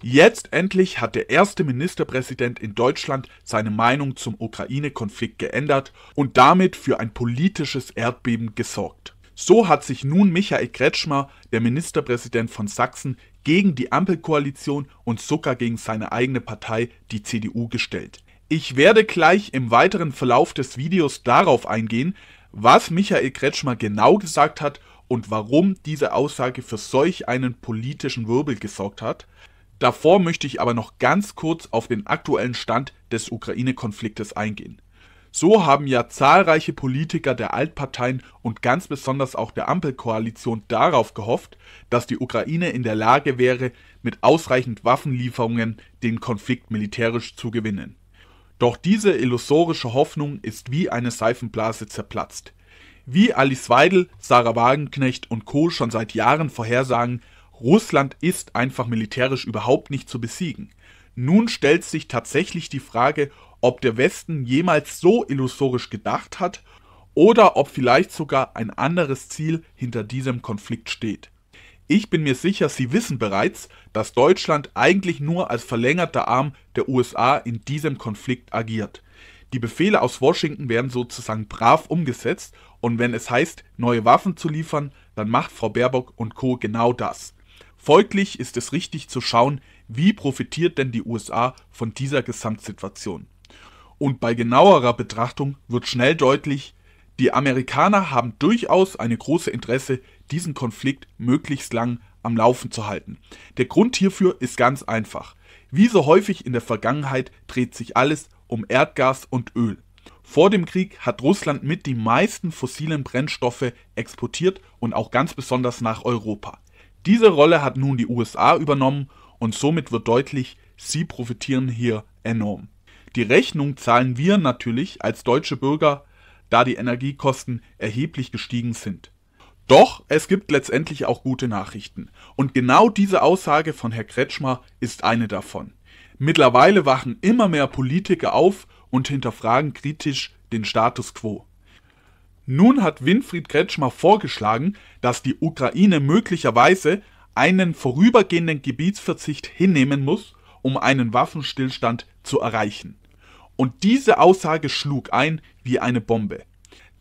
Jetzt endlich hat der erste Ministerpräsident in Deutschland seine Meinung zum Ukraine-Konflikt geändert und damit für ein politisches Erdbeben gesorgt. So hat sich nun Michael Kretschmer, der Ministerpräsident von Sachsen, gegen die Ampelkoalition und sogar gegen seine eigene Partei, die CDU, gestellt. Ich werde gleich im weiteren Verlauf des Videos darauf eingehen, was Michael Kretschmer genau gesagt hat und warum diese Aussage für solch einen politischen Wirbel gesorgt hat. Davor möchte ich aber noch ganz kurz auf den aktuellen Stand des Ukraine-Konfliktes eingehen. So haben ja zahlreiche Politiker der Altparteien und ganz besonders auch der Ampelkoalition darauf gehofft, dass die Ukraine in der Lage wäre, mit ausreichend Waffenlieferungen den Konflikt militärisch zu gewinnen. Doch diese illusorische Hoffnung ist wie eine Seifenblase zerplatzt. Wie Alice Weidel, Sarah Wagenknecht und Co. schon seit Jahren vorhersagen, Russland ist einfach militärisch überhaupt nicht zu besiegen. Nun stellt sich tatsächlich die Frage, ob der Westen jemals so illusorisch gedacht hat oder ob vielleicht sogar ein anderes Ziel hinter diesem Konflikt steht. Ich bin mir sicher, Sie wissen bereits, dass Deutschland eigentlich nur als verlängerter Arm der USA in diesem Konflikt agiert. Die Befehle aus Washington werden sozusagen brav umgesetzt und wenn es heißt, neue Waffen zu liefern, dann macht Frau Baerbock und Co. genau das. Folglich ist es richtig zu schauen, wie profitiert denn die USA von dieser Gesamtsituation. Und bei genauerer Betrachtung wird schnell deutlich, die Amerikaner haben durchaus eine große Interesse, diesen Konflikt möglichst lang am Laufen zu halten. Der Grund hierfür ist ganz einfach. Wie so häufig in der Vergangenheit dreht sich alles um Erdgas und Öl. Vor dem Krieg hat Russland mit die meisten fossilen Brennstoffe exportiert und auch ganz besonders nach Europa. Diese Rolle hat nun die USA übernommen und somit wird deutlich, sie profitieren hier enorm. Die Rechnung zahlen wir natürlich als deutsche Bürger, da die Energiekosten erheblich gestiegen sind. Doch es gibt letztendlich auch gute Nachrichten. Und genau diese Aussage von Herr Kretschmer ist eine davon. Mittlerweile wachen immer mehr Politiker auf und hinterfragen kritisch den Status quo. Nun hat Winfried Kretschmer vorgeschlagen, dass die Ukraine möglicherweise einen vorübergehenden Gebietsverzicht hinnehmen muss, um einen Waffenstillstand zu erreichen. Und diese Aussage schlug ein wie eine Bombe.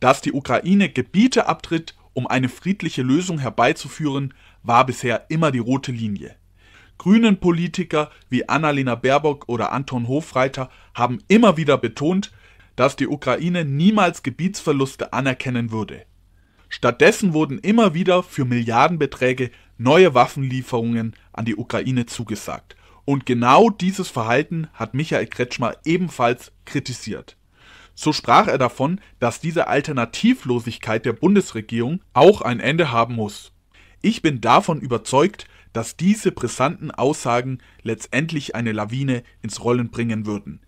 Dass die Ukraine Gebiete abtritt, um eine friedliche Lösung herbeizuführen, war bisher immer die rote Linie. Grünen Politiker wie Annalena Baerbock oder Anton Hofreiter haben immer wieder betont, dass die Ukraine niemals Gebietsverluste anerkennen würde. Stattdessen wurden immer wieder für Milliardenbeträge neue Waffenlieferungen an die Ukraine zugesagt. Und genau dieses Verhalten hat Michael Kretschmer ebenfalls kritisiert. So sprach er davon, dass diese Alternativlosigkeit der Bundesregierung auch ein Ende haben muss. Ich bin davon überzeugt, dass diese brisanten Aussagen letztendlich eine Lawine ins Rollen bringen würden.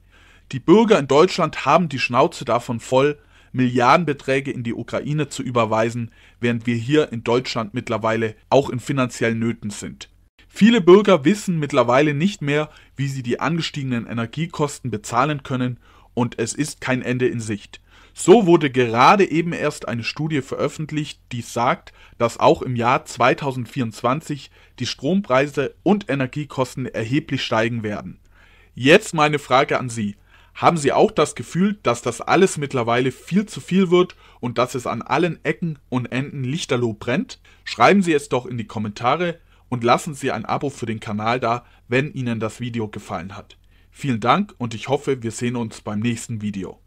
Die Bürger in Deutschland haben die Schnauze davon voll, Milliardenbeträge in die Ukraine zu überweisen, während wir hier in Deutschland mittlerweile auch in finanziellen Nöten sind. Viele Bürger wissen mittlerweile nicht mehr, wie sie die angestiegenen Energiekosten bezahlen können, und es ist kein Ende in Sicht. So wurde gerade eben erst eine Studie veröffentlicht, die sagt, dass auch im Jahr 2024 die Strompreise und Energiekosten erheblich steigen werden. Jetzt meine Frage an Sie haben Sie auch das Gefühl, dass das alles mittlerweile viel zu viel wird und dass es an allen Ecken und Enden lichterloh brennt? Schreiben Sie es doch in die Kommentare und lassen Sie ein Abo für den Kanal da, wenn Ihnen das Video gefallen hat. Vielen Dank und ich hoffe, wir sehen uns beim nächsten Video.